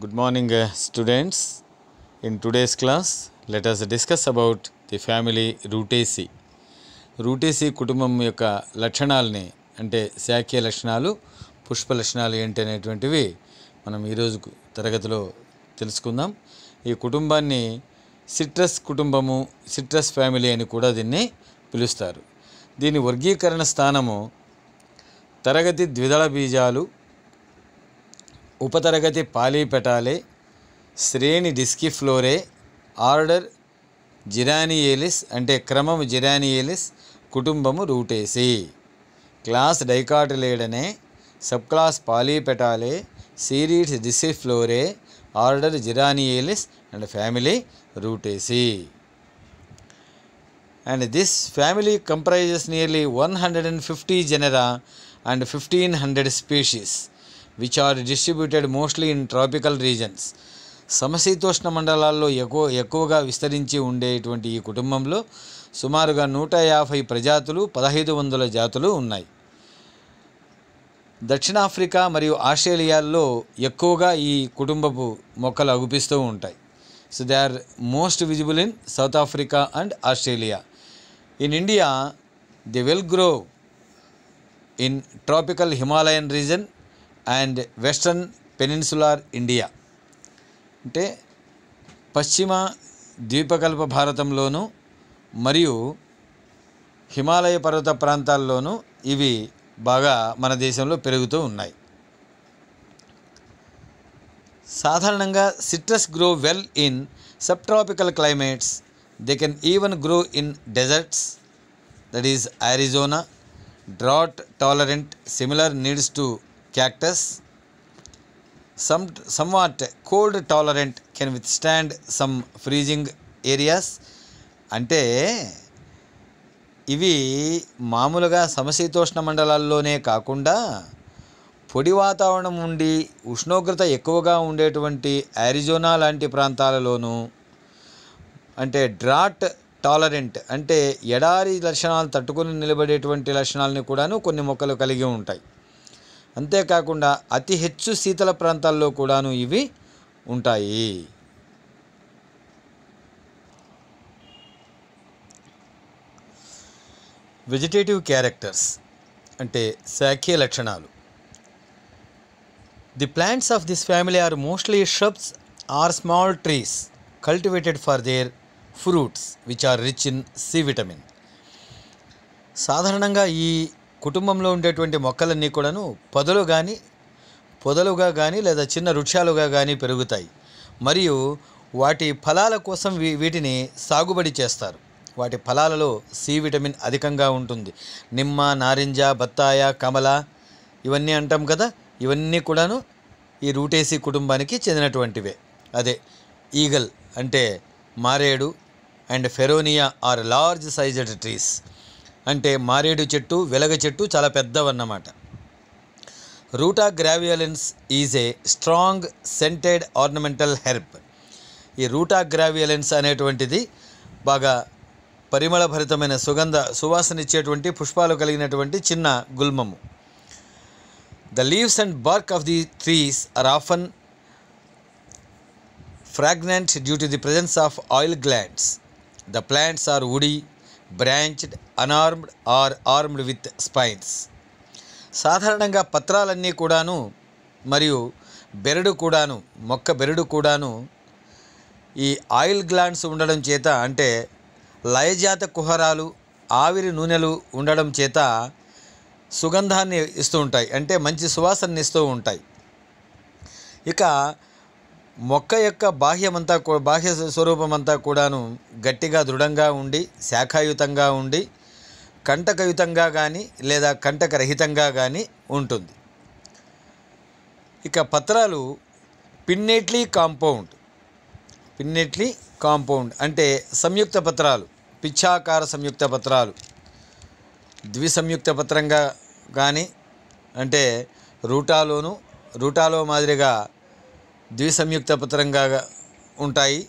Good morning students in today's class class, let us discuss about the Rutaceae Rutaceae. కుటుంబం యొక్క లక్షణాలని అంటే శాఖ్య లక్షణాలు పుష్ప లక్షణాలు ఏంటి అనేటువంటివి మనం ఈరోజు తరగతిలో తెలుసుకుందాం ఈ కుటుంబాన్ని సిట్రస్ కుటుంబము సిట్రస్ ఫ్యామిలీ అని కూడా దీన్ని పిలుస్తారు దీని వర్గీకరణ స్థానము తరగతి ద్విదళ బీజాలు ఉపతరగతి పాలీ పెటాలే శ్రేణి డిస్కి ఫ్లోరే ఆర్డర్ జిరానియేలిస్ అంటే క్రమము జిరానియేలిస్ కుటుంబము Rutaceae class Dicotyledonae subclass Polypetalae series Disciflorae order Geraniales and family Rutaceae and this family comprises nearly one hundred and fifty genera and fifteen hundred species which are distributed mostly in tropical regions సమశీతోష్ణ మండలాల్లో ఎక్కువ ఎక్కువగా విస్తరించి ఉండేటువంటి ఈ కుటుంబంలో సుమారుగా నూట యాభై ప్రజాతులు పదహైదు వందల జాతులు ఉన్నాయి దక్షిణాఫ్రికా మరియు ఆస్ట్రేలియాల్లో ఎక్కువగా ఈ కుటుంబపు మొక్కలు అగుపిస్తూ ఉంటాయి so they are most visible in South Africa and Australia in India they will grow in tropical Himalayan region and western peninsular India అంటే పశ్చిమ ద్వీపకల్ప భారతంలోను మరియు హిమాలయ పర్వత ప్రాంతాల్లోనూ ఇవి బాగా మన దేశంలో పెరుగుతూ ఉన్నాయి సాధారణంగా citrus grow well in subtropical climates they can even grow in deserts that is Arizona drought tolerant similar needs to cactus some some cold tolerant can withstand some freezing areas అంటే ఇవి మామూలుగా సమశీతోష్ణ మండలాల్లోనే కాకుండా పొడి వాతావరణం ఉండి ఉష్ణోగ్రత ఎక్కువగా ఉండేటువంటి యారిజోనా లాంటి ప్రాంతాలలోనూ అంటే డ్రాట్ టాలరెంట్ అంటే ఎడారి లక్షణాలు తట్టుకుని నిలబడేటువంటి లక్షణాలని కూడాను కొన్ని మొక్కలు కలిగి ఉంటాయి అంతేకాకుండా అతి హెచ్చు శీతల ప్రాంతాల్లో కూడాను ఇవి ఉంటాయి వెజిటేటివ్ క్యారెక్టర్స్ అంటే శాఖీయ లక్షణాలు the plants of this family are mostly shrubs or small trees cultivated for their fruits which are rich in C vitamin సాధారణంగా ఈ కుటుంబంలో ఉండేటువంటి మొక్కలన్నీ కూడాను పొదలు కానీ పొదలుగా కానీ లేదా చిన్న వృక్షాలుగా కానీ పెరుగుతాయి మరియు వాటి ఫలాల కోసం వీటిని సాగుబడి చేస్తారు వాటి ఫలాలలో సి విటమిన్ అధికంగా ఉంటుంది నిమ్మ నారింజ బత్తాయ కమల ఇవన్నీ అంటాం కదా ఇవన్నీ కూడాను ఈ రూటేసి కుటుంబానికి చెందినటువంటివే అదే ఈగల్ అంటే మారేడు and Feronia are large sized trees అంటే మారేడు చెట్టు వెలగ చెట్టు చాలా పెద్దవన్నమాట Ruta graveolens is a strong scented ornamental herb ఈ రూటా గ్రావియలెన్స్ అనేటువంటిది బాగా పరిమళభరితమైన సుగంధ సువాసన ఇచ్చేటువంటి పుష్పాలు కలిగినటువంటి చిన్న గుల్మము the leaves and bark of the trees are often fragrant due to the presence of oil glands the plants are woody branched unarmed or armed with spines సాధారణంగా పత్రాలన్నీ కూడాను మరియు బెరడు కూడాను మొక్క బెరడు కూడాను ఈ ఆయిల్ గ్లాండ్స్ ఉండడం చేత అంటే లయజాత కుహరాలు ఆవిరి నూనెలు ఉండడం చేత సుగంధాన్ని ఇస్తూ ఉంటాయి అంటే మంచి సువాసనని ఇస్తూ ఉంటాయి ఇక మొక్క యొక్క బాహ్యమంతా బాహ్య స్వరూపమంతా కూడాను గట్టిగా దృఢంగా ఉండి శాఖాయుతంగా ఉండి కంటకయుతంగా కానీ లేదా కంటకరహితంగా కానీ ఉంటుంది ఇక పత్రాలు పిన్నెట్లీ కాంపౌండ్ పిన్నెట్లీ కాంపౌండ్ అంటే సంయుక్త పత్రాలు పిచ్చాకార సంయుక్త పత్రాలు ద్విసంయుక్త పత్రంగా కానీ అంటే రూటాలోను రూటాలో మాదిరిగా ద్విసంయుక్త పత్రంగా ఉంటాయి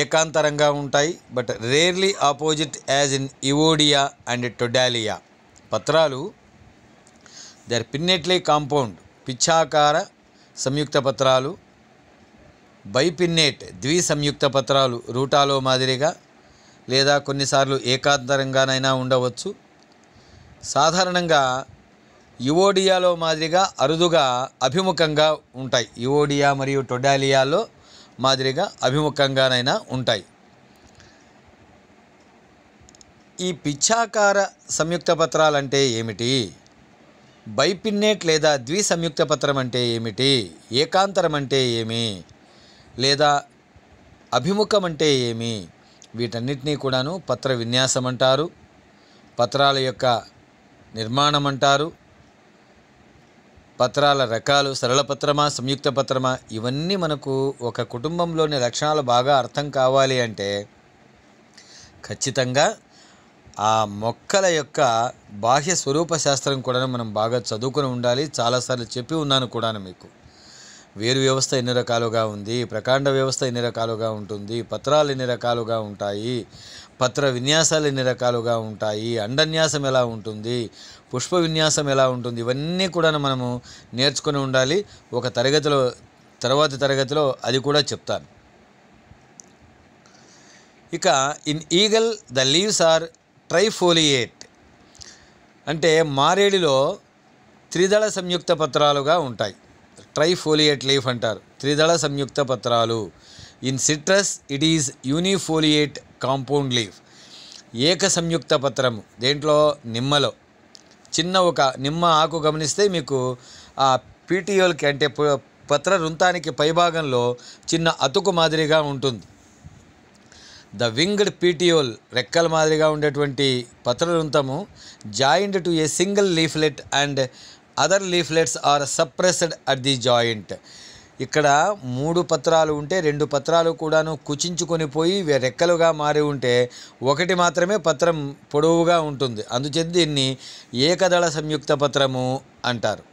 ఏకాంతరంగా ఉంటాయి but rarely opposite as in Evodia and Toddalia పత్రాలు దర్ పిన్నెట్లీ కాంపౌండ్ పిచ్చాకార సంయుక్త పత్రాలు బైపిన్నేట్ ద్వి సంయుక్త పత్రాలు రూటాలో మాదిరిగా లేదా కొన్నిసార్లు ఏకాంతరంగానైనా ఉండవచ్చు సాధారణంగా యువోడియాలో మాదిరిగా అరుదుగా అభిముఖంగా ఉంటాయి యువోడియా మరియు టొడాలియాలో మాదిరిగా అభిముఖంగానైనా ఉంటాయి ఈ పిచ్చాకార సంయుక్త పత్రాలు అంటే ఏమిటి బైపిన్నేట్ లేదా ద్వి సంయుక్త పత్రం అంటే ఏమిటి ఏకాంతరం అంటే ఏమి లేదా అభిముఖం అంటే ఏమి వీటన్నిటినీ కూడాను పత్ర విన్యాసం అంటారు పత్రాల యొక్క నిర్మాణం అంటారు పత్రాల రకాలు సరళ పత్రమా సంయుక్త పత్రమా ఇవన్నీ మనకు ఒక కుటుంబంలోని లక్షణాలు బాగా అర్థం కావాలి అంటే ఖచ్చితంగా ఆ మొక్కల యొక్క బాహ్య స్వరూప శాస్త్రం కూడా మనం బాగా చదువుకుని ఉండాలి చాలాసార్లు చెప్పి ఉన్నాను కూడా మీకు వేరు వ్యవస్థ ఎన్ని రకాలుగా ఉంది ప్రకాండ వ్యవస్థ ఎన్ని రకాలుగా ఉంటుంది పత్రాలు ఎన్ని రకాలుగా ఉంటాయి పత్ర విన్యాసాలు ఎన్ని రకాలుగా ఉంటాయి అండన్యాసం ఎలా ఉంటుంది పుష్ప విన్యాసం ఎలా ఉంటుంది ఇవన్నీ కూడా మనము నేర్చుకొని ఉండాలి ఒక తరగతిలో తర్వాతి తరగతిలో అది కూడా చెప్తాను ఇక in Aegle the leaves are trifoliate అంటే మారేడిలో త్రిదళ సంయుక్త పత్రాలుగా ఉంటాయి ట్రైఫోలియేట్ లీఫ్ అంటారు త్రిదళ సంయుక్త పత్రాలు in citrus it is unifoliate compound leaf ఏక సంయుక్త పత్రము దేంట్లో నిమ్మలో చిన్న ఒక నిమ్మ ఆకు గమనిస్తే మీకు ఆ పీటియోల్కి అంటే పత్ర వృంతానికి పైభాగంలో చిన్న అతుకు మాదిరిగా ఉంటుంది ద వింగ్డ్ పీటీఓల్ రెక్కల మాదిరిగా ఉండేటువంటి పత్ర వృంతము joint to a single leaflet and other leaflets are suppressed at the joint ఇక్కడ మూడు పత్రాలు ఉంటే రెండు పత్రాలు కూడాను కుచించుకొని పోయి రెక్కలుగా మారి ఉంటే ఒకటి మాత్రమే పత్రం పొడవుగా ఉంటుంది అందుచేత దీన్ని ఏకదళ సంయుక్త పత్రము అంటారు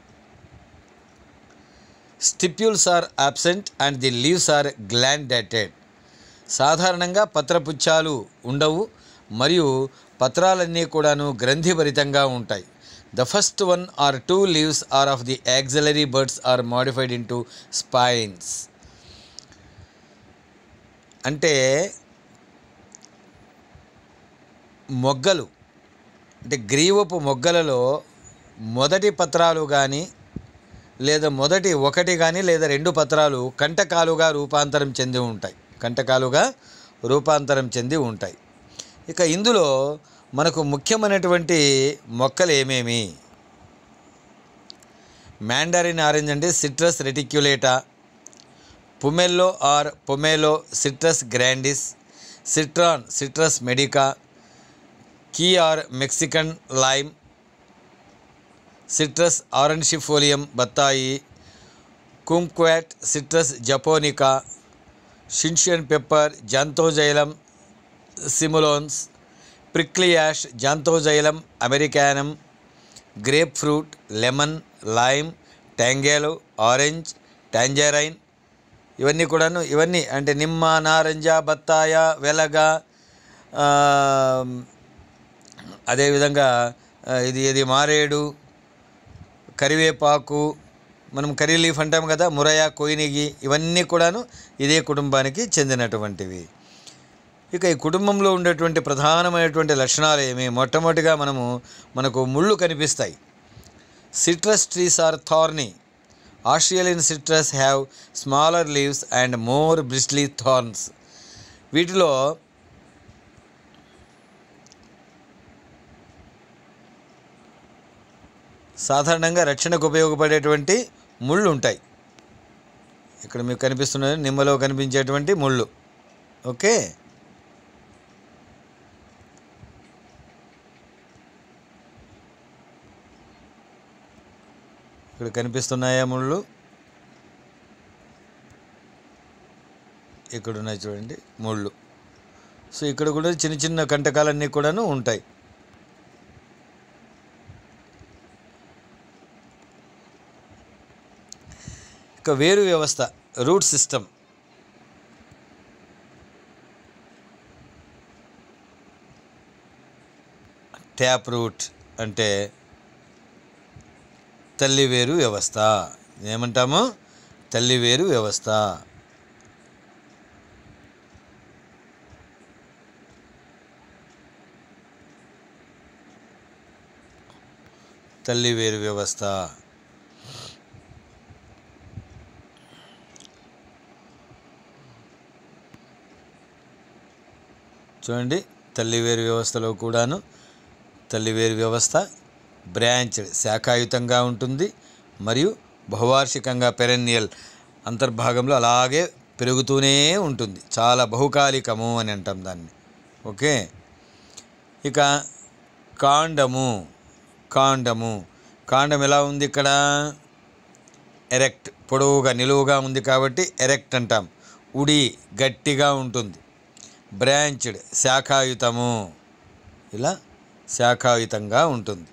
stipules are absent and the leaves are glandulated సాధారణంగా పత్రపుచ్చాలు ఉండవు మరియు పత్రాలన్నీ కూడాను గ్రంథిభరితంగా ఉంటాయి first one or two leaves are of the the buds are modified in into spines అంటే మొగ్గలు అంటే గ్రీవపు మొగ్గలలో మొదటి పత్రాలు కానీ లేదా మొదటి ఒకటి కానీ లేదా రెండు పత్రాలు కంటకాలుగా రూపాంతరం చెంది ఉంటాయి కంటకాలుగా రూపాంతరం చెంది ఉంటాయి ఇక ఇందులో మనకు ముఖ్యమైనటువంటి మొక్కలు ఏమేమి మ్యాండరిన్ ఆరెంజ్ అంటే Citrus reticulata pummelo or pomelo Citrus grandis citron Citrus medica key or Mexican lime Citrus aurantifolia బత్తాయి kumquat Citrus japonica Sichuan pepper Zanthoxylum simulans prickly ash జైలం americanum grapefruit lemon lime tangelo orange tangerine ఇవన్నీ కూడాను ఇవన్నీ అంటే నిమ్మ నారంజ బత్తాయ వెలగ అదేవిధంగా ఇది ఇది మారేడు కరివేపాకు మనం కర్రీ లీఫ్ అంటాం కదా మురయ కొయినిగి ఇవన్నీ కూడాను ఇదే కుటుంబానికి చెందినటువంటివి ఇక ఈ కుటుంబంలో ఉండేటువంటి ప్రధానమైనటువంటి లక్షణాలు ఏమి మొట్టమొదటిగా మనము మనకు ముళ్ళు కనిపిస్తాయి citrus trees are thorny Australian citrus have smaller leaves and more bristly thorns వీటిలో సాధారణంగా రక్షణకు ఉపయోగపడేటువంటి ముళ్ళు ఉంటాయి ఇక్కడ మీకు కనిపిస్తున్నది నిమ్మలో కనిపించేటువంటి ముళ్ళు ఓకే ఇక్కడ కనిపిస్తున్నాయా ముళ్ళు ఇక్కడ ఉన్నాయి చూడండి ముళ్ళు సో ఇక్కడ కూడా చిన్న చిన్న కంటకాలన్నీ కూడాను ఉంటాయి ఇక వేరు వ్యవస్థ రూట్ సిస్టమ్ ట్యాప్ రూట్ అంటే తల్లి వేరు వ్యవస్థ ఏమంటాము తల్లి వేరు వ్యవస్థ తల్లి వేరు వ్యవస్థ చూడండి తల్లివేరు వ్యవస్థలో కూడాను తల్లివేరు వ్యవస్థ బ్రాంచ్డ్ శాఖాయుతంగా ఉంటుంది మరియు బహువార్షికంగా పెరెన్యల్ అంతర్భాగంలో అలాగే పెరుగుతూనే ఉంటుంది చాలా బహుకాలికము అని అంటాం దాన్ని ఓకే ఇక కాండము కాండము కాండం ఎలా ఉంది ఇక్కడ ఎరెక్ట్ పొడవుగా నిలువుగా ఉంది కాబట్టి ఎరెక్ట్ అంటాం ఉడి గట్టిగా ఉంటుంది బ్రాంచ్డ్ శాఖాయుతము ఇలా శాఖాయుతంగా ఉంటుంది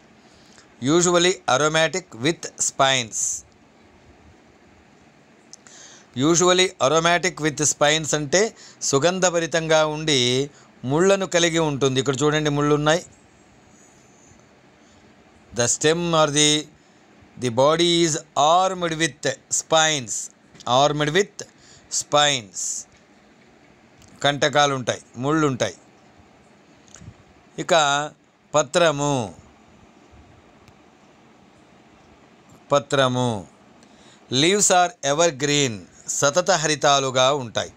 usually aromatic with spines usually aromatic with spines అంటే సుగంధభరితంగా ఉండి ముళ్ళను కలిగి ఉంటుంది ఇక్కడ చూడండి ముళ్ళు ఉన్నాయి the stem or the the body is armed with spines armed with spines కంటకాలు ఉంటాయి ముళ్ళు ఉంటాయి ఇక పత్రము పత్రము లీవ్స్ ఆర్ ఎవర్ గ్రీన్ సతత హరితాలుగా ఉంటాయి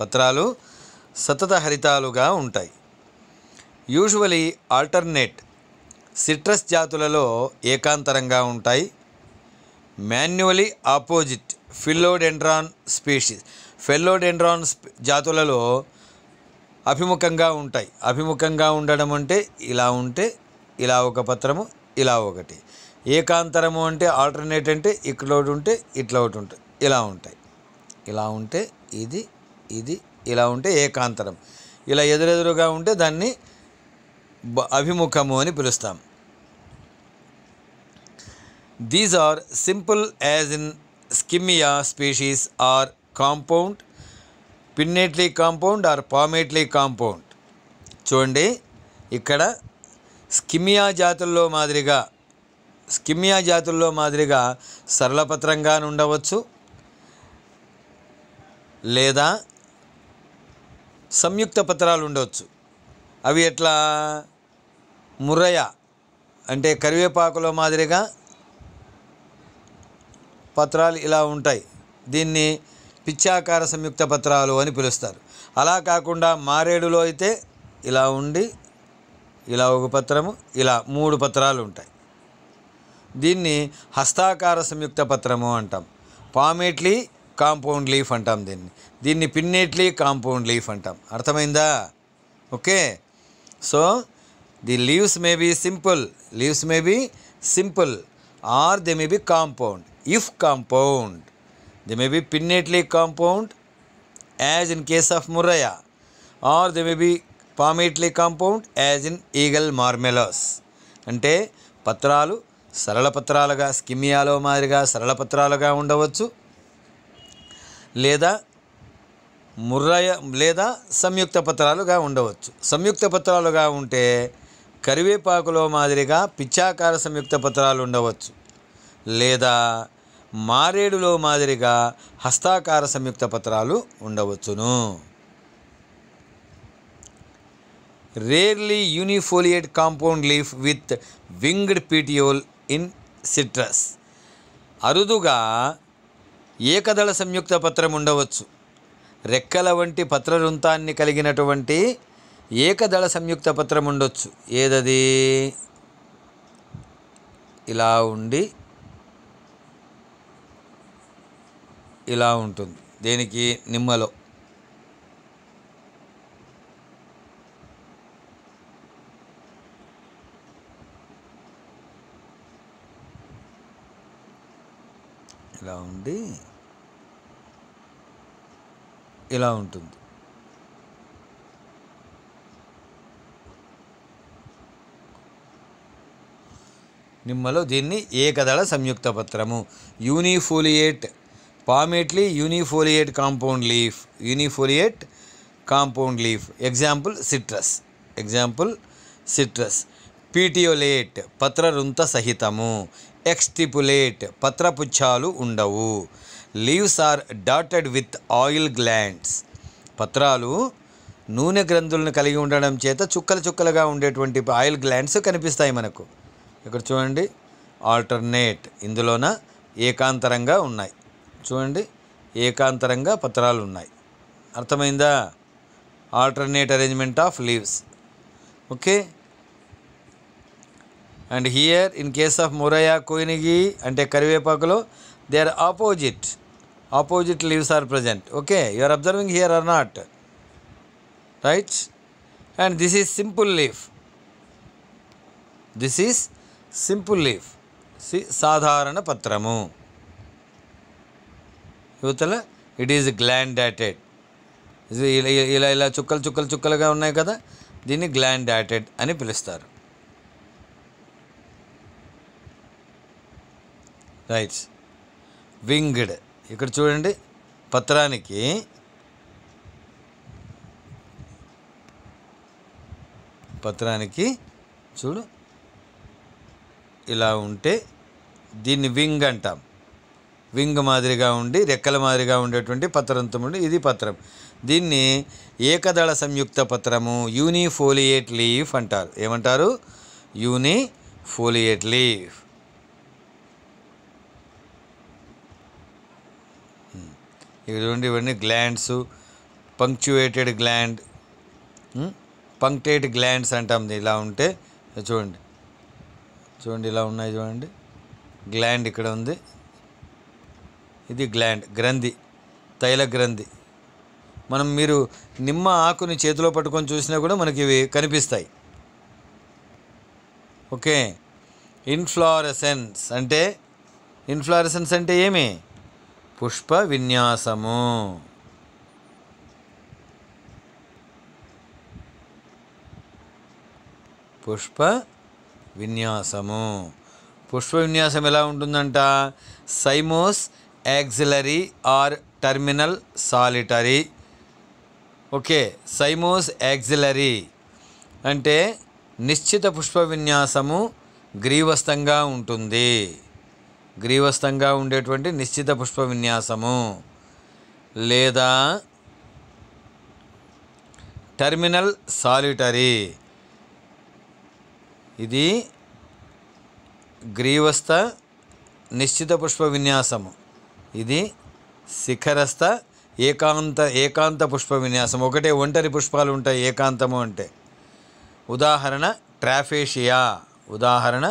పత్రాలు సతత హరితాలుగా ఉంటాయి యూజువలీ ఆల్టర్నేట్ సిట్రస్ జాతులలో ఏకాంతరంగా ఉంటాయి manually opposite Phellodendron species Phellodendron జాతులలో అభిముఖంగా ఉంటాయి అభిముఖంగా ఉండడం అంటే ఇలా ఉంటే ఇలా ఒక పత్రము ఇలా ఒకటి ఏకాంతరము అంటే ఆల్టర్నేట్ అంటే ఇక్కడ ఒకటి ఉంటే ఇట్లా ఒకటి ఉంటుంది ఇలా ఉంటాయి ఇలా ఉంటే ఇది ఇది ఇలా ఉంటే ఏకాంతరం ఇలా ఎదురెదురుగా ఉంటే దాన్ని అభిముఖము అని పిలుస్తాం these are simple as in Skimmia species or compound pinnately compound or palmately compound చూడండి ఇక్కడ స్కిమియా జాతుల్లో మాదిరిగా స్కిమియా జాతుల్లో మాదిరిగా సరళపత్రంగా ఉండవచ్చు లేదా సంయుక్త పత్రాలు ఉండవచ్చు అవి ఎట్లా ముర్రయ అంటే కరివేపాకులో మాదిరిగా పత్రాలు ఇలా ఉంటాయి దీన్ని పిచ్చాకార సంయుక్త పత్రాలు అని పిలుస్తారు అలా కాకుండా మారేడులో అయితే ఇలా ఉండి ఇలా ఒక పత్రము ఇలా మూడు పత్రాలు ఉంటాయి దీన్ని హస్తాకార సంయుక్త పత్రము అంటాం పామేట్లీ కాంపౌండ్ లీఫ్ అంటాం దీన్ని దీన్ని పిన్నేట్లీ కాంపౌండ్ లీఫ్ అంటాం అర్థమైందా okay so the leaves may be simple leaves may be simple or they may be compound if compound they may be pinnately compound as in case of Murraya or they may be palmately compound as in Aegle marmelos అంటే పత్రాలు సరళ పత్రాలుగా స్కిమియాలో మాదిరిగా సరళ పత్రాలుగా ఉండవచ్చు లేదా ముర్రయ లేదా సంయుక్త పత్రాలుగా ఉండవచ్చు సంయుక్త పత్రాలుగా ఉంటే కరివేపాకులో మాదిరిగా పిచ్చాకార సంయుక్త పత్రాలు ఉండవచ్చు లేదా మారేడులో మాదిరిగా హస్తాకార సంయుక్త పత్రాలు ఉండవచ్చును rarely unifoliate compound leaf with winged petiole in citrus అరుదుగా ఏకదళ సంయుక్త పత్రం ఉండవచ్చు రెక్కల వంటి పత్రవృంతాన్ని కలిగినటువంటి ఏకదళ సంయుక్త పత్రం ఉండొచ్చు ఏదది ఇలా ఉండి ఇలా ఉంటుంది దేనికి నిమ్మలో ఇట్లా ఉండి ఇలా ఉంటుంది నిమ్మలో దీన్ని ఏకదళ సంయుక్త పత్రము unifoliate palmately unifoliate compound leaf unifoliate compound leaf example citrus example citrus petiolate పత్రరుంత సహితము ఎక్స్టిపులేట్ పత్రపుచ్చాలు ఉండవు leaves are dotted with oil glands పత్రాలు నూనె గ్రంథులను కలిగి ఉండడం చేత చుక్కలు చుక్కలుగా ఉండేటువంటి ఆయిల్ గ్లాండ్స్ కనిపిస్తాయి మనకు ఇక్కడ చూడండి ఆల్టర్నేట్ ఇందులోన ఏకాంతరంగా ఉన్నాయి చూడండి ఏకాంతరంగా పత్రాలు ఉన్నాయి అర్థమైందా alternate arrangement of leaves okay and here in case of Murraya koenigii అంటే కరివేపాకులో they are opposite opposite leaves are present okay you are observing here are not right and this is simple leaf this is simple leaf సి సాధారణ పత్రము యువతల it is dotted ఇలా ఇలా చుక్కలు చుక్కలు చుక్కలుగా ఉన్నాయి కదా దీన్ని డాటెడ్ అని పిలుస్తారు రైట్స్ వింగ్డ్ ఇక్కడ చూడండి పత్రానికి పత్రానికి చూడు ఇలా ఉంటే దీన్ని వింగ్ అంటాం వింగ్ మాదిరిగా ఉండి రెక్కల మాదిరిగా ఉండేటువంటి పత్రంతో ఉండి ఇది పత్రం దీన్ని ఏకదళ సంయుక్త పత్రము యూనిఫోలియేట్ లీఫ్ అంటారు ఏమంటారు యూనిఫోలియేట్ లీఫ్ ఇవి చూడండి ఇవన్నీ glands punctuated gland punctate glands అంటాం ఇలా ఉంటే చూడండి చూడండి ఇలా ఉన్నాయి చూడండి గ్లాండ్ ఇక్కడ ఉంది ఇది గ్లాండ్ గ్రంథి తైల గ్రంథి మనం మీరు నిమ్మ ఆకుని చేతిలో పట్టుకొని చూసినా కూడా మనకి ఇవి కనిపిస్తాయి ఓకే ఇన్ఫ్లారసెన్స్ అంటే ఇన్ఫ్లారసెన్స్ అంటే ఏమి పుష్ప విన్యాసము పుష్ప విన్యాసము పుష్ప విన్యాసం ఎలా ఉంటుందంట cymose axillary or terminal solitary okay cymose axillary అంటే నిశ్చిత పుష్ప విన్యాసము గ్రీవస్థంగా ఉంటుంది గ్రీవస్థంగా ఉండేటువంటి నిశ్చిత పుష్ప విన్యాసము లేదా టెర్మినల్ సాలిటరీ ఇది గ్రీవస్థ నిశ్చిత పుష్ప విన్యాసము ఇది శిఖరస్థ ఏకాంత ఏకాంత పుష్ప విన్యాసం ఒకటే ఒంటరి పుష్పాలు ఉంటాయి ఏకాంతము అంటే ఉదాహరణ ట్రాఫేషియా ఉదాహరణ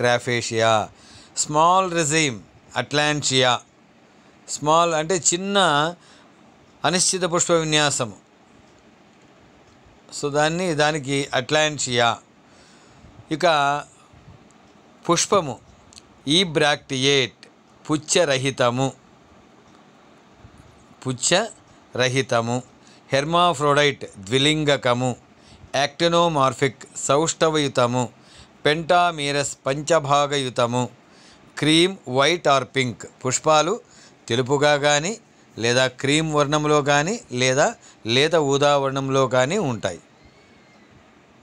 Triphasia small raceme Atalantia small అంటే చిన్న అనిశ్చిత పుష్ప విన్యాసము సో దాన్ని దానికి అట్లాంటియా ఇక పుష్పము ఈ బ్రాక్టియేట్ పుచ్చరహితము పుచ్చరహితము హెర్మాఫ్రోడైట్ ద్విలింగకము యాక్టినోమార్ఫిక్ సౌష్ఠవయుతము పెంటామీరస్ పంచభాగయుతము క్రీమ్ వైట్ ఆర్ పింక్ పుష్పాలు తెలుపుగా కానీ లేదా క్రీమ్ వర్ణంలో కానీ లేదా లేత ఊదా వర్ణంలో కానీ ఉంటాయి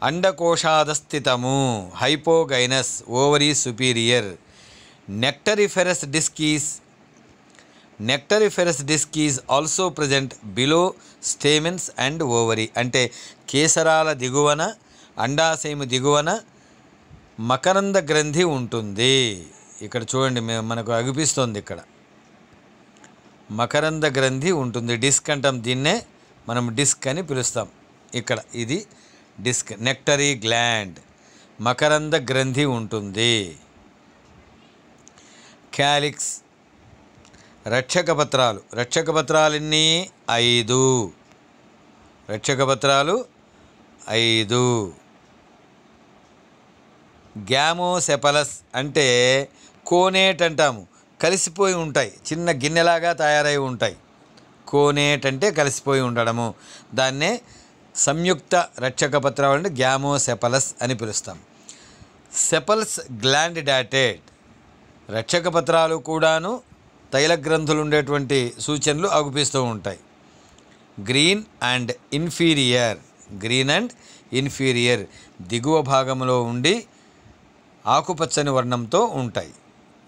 అండకోశాదస్థితము hypogynous ovary superior nectariferous discs nectariferous discs also present below stamens and ovary అంటే కేసరాల దిగువన అండాశయము దిగువన మకరంద గ్రంథి ఉంటుంది ఇక్కడ చూడండి మేము మనకు అగుపిస్తుంది ఇక్కడ మకరంద గ్రంథి ఉంటుంది డిస్క్ అంటాం దీన్నే మనం డిస్క్ అని పిలుస్తాం ఇక్కడ ఇది డిస్క్ నెక్టరీ గ్లాండ్ మకరంద గ్రంథి ఉంటుంది క్యాలిక్స్ రక్షక పత్రాలు రక్షక పత్రాలన్నీ ఐదు రక్షక పత్రాలు ఐదు గ్యామోసెపలస్ అంటే కోనేట్ అంటాము కలిసిపోయి ఉంటాయి చిన్న గిన్నెలాగా తయారై ఉంటాయి కోనేట్ అంటే కలిసిపోయి ఉండడము దాన్నే సంయుక్త రక్షక పత్రాలు గ్యామో గ్యామోసెపలస్ అని పిలుస్తాం సెపల్స్ గ్లాండ్ డాటెడ్ రక్షక పత్రాలు కూడాను తైల గ్రంథులు ఉండేటువంటి సూచనలు అగుపిస్తూ ఉంటాయి green and inferior green and inferior దిగువ భాగంలో ఉండి ఆకుపచ్చని వర్ణంతో ఉంటాయి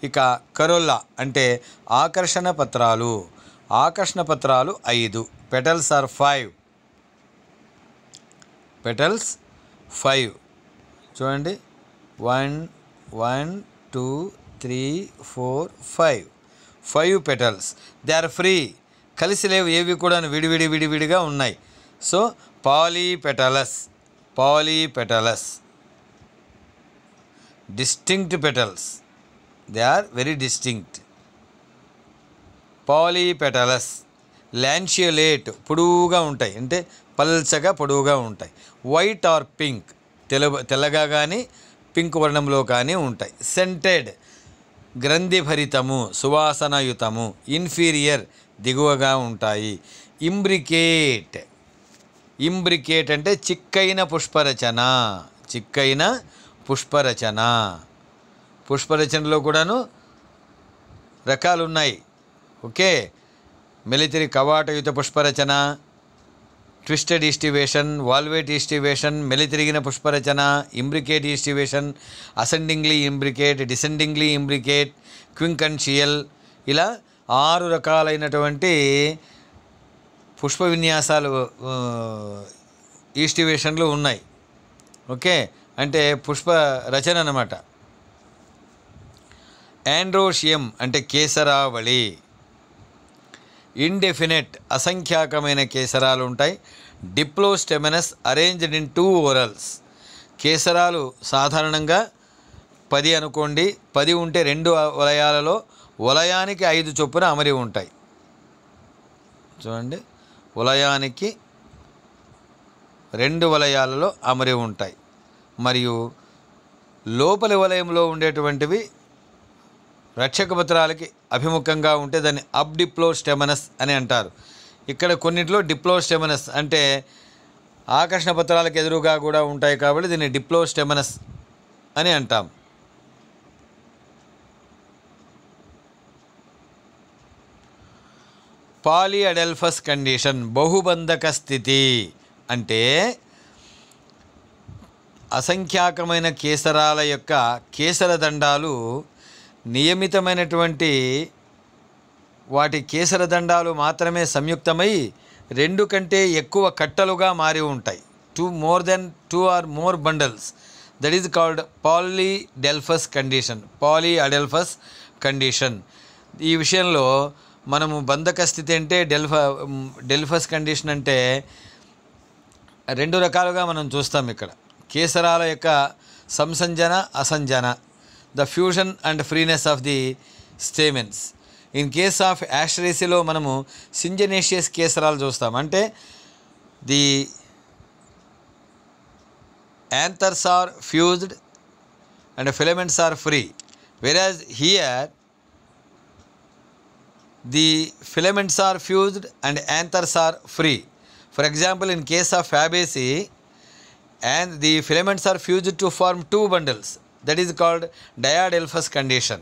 ఇక కరోల్లా అంటే ఆకర్షణ పత్రాలు ఆకర్షణ పత్రాలు ఐదు petals or five petals five చూడండి one one two three four five five petals they are free కలిసి లేవు ఏవి కూడా విడివిడి విడివిడిగా ఉన్నాయి so petalous polypetalous distinct petals they are very distinct polypetalous lanceolate పొడువుగా ఉంటాయి అంటే పల్చగా పొడువుగా ఉంటాయి వైట్ ఆర్ పింక్ తెల తెల్లగా కానీ పింక్ వర్ణంలో కానీ ఉంటాయి సెంటెడ్ గ్రంథిభరితము సువాసనయుతము ఇన్ఫీరియర్ దిగువగా ఉంటాయి ఇంబ్రికేట్ ఇంబ్రికేట్ అంటే చిక్కైన పుష్పరచన చిక్కైన పుష్పరచన పుష్పరచనలో కూడాను రకాలు ఉన్నాయి ఓకే మిలిటరీ కవాటయుత పుష్పరచన ట్విస్టెడ్ ఈస్టివేషన్ వాల్వేట్ ఈస్టివేషన్ మెలితిరిగిన పుష్పరచన imbricate aestivation ascendingly imbricate descendingly imbricate quincuncial ఇలా ఆరు రకాలైనటువంటి పుష్ప విన్యాసాలు ఈస్టివేషన్లు ఉన్నాయి ఓకే అంటే పుష్ప రచన అన్నమాట యాండ్రోషియం అంటే కేసరావళి ఇండెఫినెట్ అసంఖ్యాకమైన కేసరాలు ఉంటాయి stamens arranged in two whorls కేసరాలు సాధారణంగా పది అనుకోండి పది ఉంటే రెండు వలయాలలో వలయానికి ఐదు చొప్పున అమరి ఉంటాయి చూడండి వలయానికి రెండు వలయాలలో అమరి ఉంటాయి మరియు లోపలి వలయంలో ఉండేటువంటివి రక్షక పత్రాలకి అభిముఖంగా ఉంటే దాన్ని అప్ డిప్లోస్టెమనస్ అని అంటారు ఇక్కడ కొన్నిట్లో డిప్లోస్టెమనస్ అంటే ఆకర్షణ పత్రాలకు ఎదురుగా కూడా ఉంటాయి కాబట్టి దీన్ని డిప్లోస్టెమనస్ అని అంటాం పాలిఅడెల్ఫస్ కండిషన్ బహుబంధక స్థితి అంటే అసంఖ్యాకమైన కేసరాల యొక్క కేసర దండాలు నియమితమైనటువంటి వాటి కేసర దండాలు మాత్రమే సంయుక్తమై రెండు కంటే ఎక్కువ కట్టలుగా మారి ఉంటాయి two more than two or more bundles that is called polyadelphous condition polyadelphous condition ఈ విషయంలో మనము బంధక స్థితి అంటే డెల్ఫ డెల్ఫస్ కండిషన్ అంటే రెండు రకాలుగా మనం చూస్తాం ఇక్కడ కేసరాల యొక్క సంసంజన అసంజన the fusion and freeness of the stamens in case of యాస్ట్రేసిలో మనము సింజనేషియస్ కేసరాలు చూస్తాం అంటే the anthers are fused and filaments are free whereas here the filaments are fused and anthers are free for example in case of Fabaceae and the filaments are fused to form two bundles that is called diadelphous condition.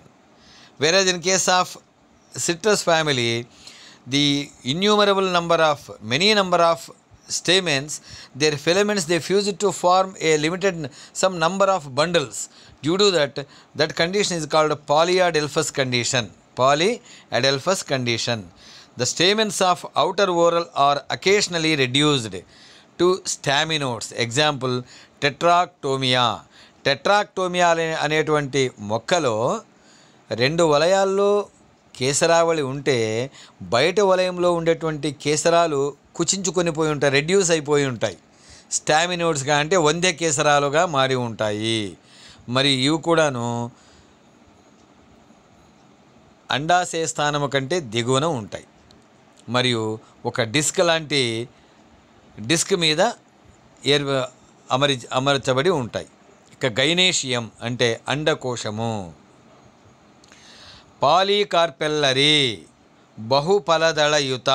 Whereas in case of citrus family, the innumerable number of, many number of stamens, their filaments they fuse to form a limited, some number of bundles. Due to that, that condition is called polyadelphous condition, polyadelphous condition. The stamens of outer whorl are occasionally reduced to staminodes, example tetractomia Tetractomia అనేటువంటి మొక్కలో రెండు వలయాల్లో కేసరావళి ఉంటే బయట వలయంలో ఉండేటువంటి కేసరాలు కుచించుకొని పోయి ఉంటాయి reduce అయిపోయి ఉంటాయి స్టామినోడ్స్గా అంటే వందే కేసరాలుగా మారి ఉంటాయి మరి ఇవి కూడాను అండాశయ స్థానము కంటే దిగువన ఉంటాయి మరియు ఒక డిస్క్ లాంటి డిస్క్ మీద ఏర్ అమరి అమర్చబడి ఉంటాయి ఇక గైనేషియం అంటే అండకోశము పాలీకార్పెల్లరీ బహుఫలదళయుత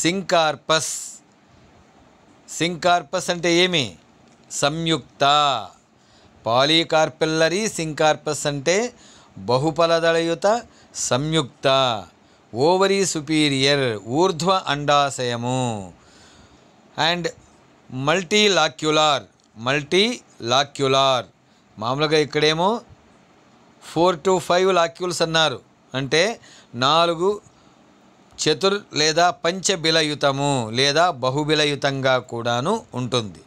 సింకార్పస్ సింకార్పస్ అంటే ఏమి సంయుక్త పాలీకార్పెల్లరీ సింకార్పస్ అంటే బహుఫలదళయుత సంయుక్త ఓవరీ సుపీరియర్ ఊర్ధ్వ అండాశయము అండ్ మల్టీలాక్యులార్ మల్టీ లాక్యులార్ మామూలుగా ఇక్కడేమో ఫోర్ టు ఫైవ్ లాక్యూల్స్ అన్నారు అంటే నాలుగు చతుర్ లేదా పంచబిలయుతము లేదా బహుబిలయుతంగా కూడాను ఉంటుంది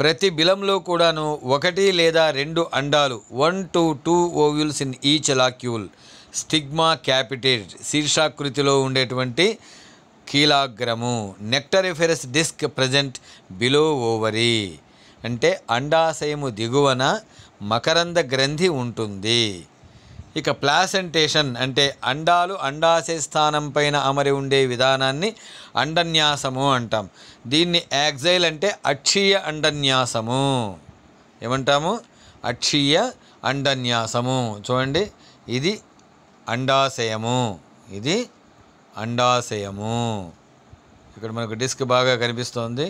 ప్రతి బిలంలో కూడాను ఒకటి లేదా రెండు అండాలు one to two ovules in each locule stigma capitate శీర్షాకృతిలో ఉండేటువంటి కీలాగ్రము nectariferous disc present below ovary అంటే అండాశయము దిగువన మకరంద గ్రంథి ఉంటుంది ఇక ప్లాసెంటేషన్ అంటే అండాలు అండాశయ స్థానం పైన అమరి ఉండే విధానాన్ని అండన్యాసము అంటాం దీన్ని యాక్జైల్ అంటే అక్షీయ అండన్యాసము ఏమంటాము అక్షీయ అండన్యాసము చూడండి ఇది అండాశయము ఇది అండాశయము ఇక్కడ మనకు డిస్క్ బాగా కనిపిస్తోంది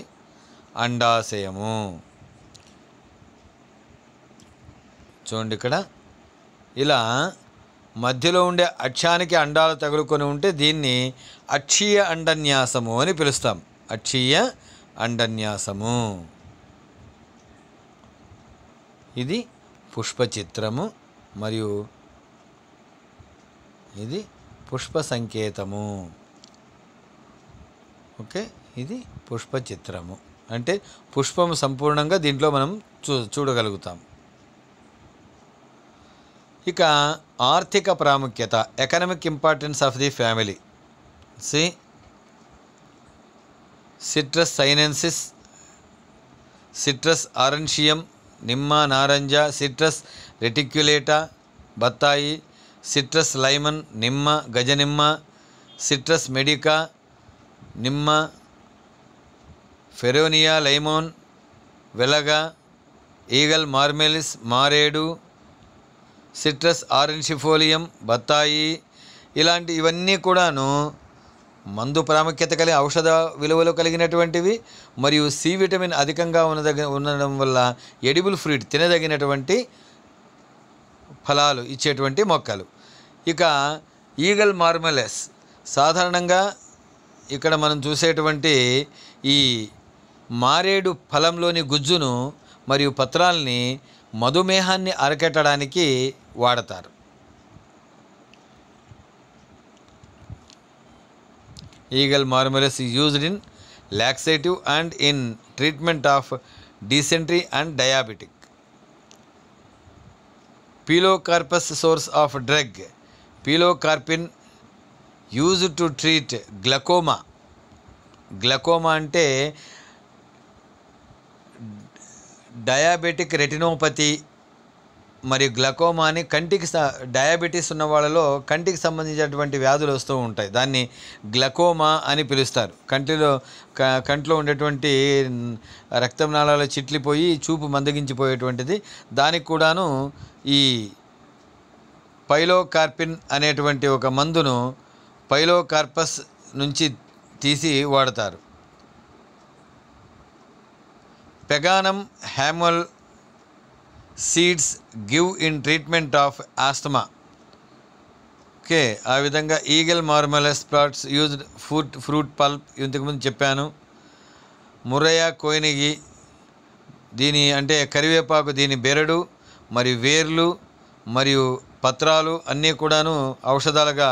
అండాశయము చూడండి ఇక్కడ ఇలా మధ్యలో ఉండే అక్షానికి అండాలు తగులుకొని ఉంటే దీన్ని అక్షీయ అండన్యాసము అని పిలుస్తాం అక్షీయ అండన్యాసము ఇది పుష్పచిత్రము మరియు ఇది పుష్ప సంకేతము ఓకే ఇది పుష్పచిత్రము అంటే పుష్పం సంపూర్ణంగా దీంట్లో మనం చూ చూడగలుగుతాం ఇక ఆర్థిక ప్రాముఖ్యత economic importance of the family సి సిట్రస్ సైనెన్సిస్ సిట్రస్ ఆరెన్షియం నిమ్మ నారంజ సిట్రస్ రెటిక్యులేటా బత్తాయి సిట్రస్ లైమన్ నిమ్మ గజనిమ్మ సిట్రస్ మెడికా నిమ్మ ఫెరోనియా లైమోన్ వెలగ ఈగల్ మార్మెలిస్ మారేడు సిట్రస్ ఆరెన్షిఫోలియం బత్తాయి ఇలాంటి ఇవన్నీ కూడాను మందు ప్రాముఖ్యత కలిగిన ఔషధ విలువలు కలిగినటువంటివి మరియు సి విటమిన్ అధికంగా ఉన్నదగ ఉండడం వల్ల ఎడిబుల్ ఫ్రూట్ తినదగినటువంటి ఫలాలు ఇచ్చేటువంటి మొక్కలు ఇక ఈగల్ మార్మలెస్ సాధారణంగా ఇక్కడ మనం చూసేటువంటి ఈ మారేడు ఫలంలోని గుజ్జును మరియు పత్రాల్ని మధుమేహాన్ని అరికట్టడానికి వాడతారు Aegle marmelos used in laxative and in treatment of dysentery and diabetic Pilocarpus source of drug pilocarpine use to treat glaucoma glaucoma అంటే డయాబెటిక్ రెటినోపతి మరియు గ్లకోమాని కంటికి డయాబెటీస్ ఉన్న వాళ్ళలో కంటికి సంబంధించినటువంటి వ్యాధులు వస్తూ ఉంటాయి దాన్ని గ్లకోమా అని పిలుస్తారు కంటిలో కంటిలో ఉండేటువంటి నాళాలు చిట్లిపోయి చూపు మందగించిపోయేటువంటిది దానికి కూడాను ఈ పైలోకార్పిన్ అనేటువంటి ఒక మందును పైలోకార్పస్ నుంచి తీసి వాడతారు Peganum harmala seeds give in treatment of asthma okay ఆ విధంగా Aegle marmelos plants used fruit fruit pulp ఇంతకుముందు చెప్పాను మురయా కోయినగి దీని అంటే కరివేపాకు దీని బెరడు మరియు వేర్లు మరియు పత్రాలు అన్నీ కూడాను ఔషధాలుగా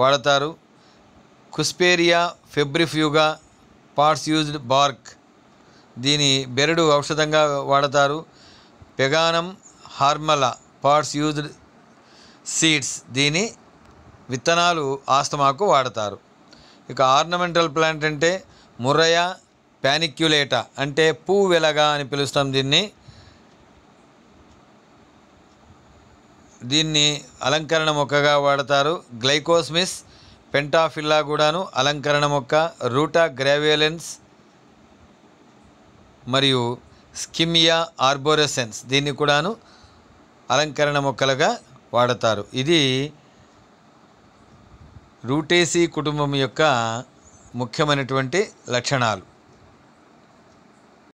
వాడతారు Cusparia febrifuga parts used bark దీని బెరడు ఔషధంగా వాడతారు Peganum harmala parts used seeds దీని విత్తనాలు ఆస్తమాకు వాడతారు ఇక ఆర్నమెంటల్ ప్లాంట్ అంటే ముర్రయ ప్యానిక్యులేటా అంటే పువ్వు వెలగ అని పిలుస్తాం దీన్ని దీన్ని అలంకరణ మొక్కగా వాడతారు గ్లైకోస్మిస్ పెంటాఫిల్లా కూడాను అలంకరణ మొక్క రూటా గ్రావియలెన్స్ మరియు స్కిమియా ఆర్బోరెసెన్స్ దీన్ని కూడాను అలంకరణ మొక్కలుగా వాడతారు ఇది రూటేసీ కుటుంబం యొక్క ముఖ్యమైనటువంటి లక్షణాలు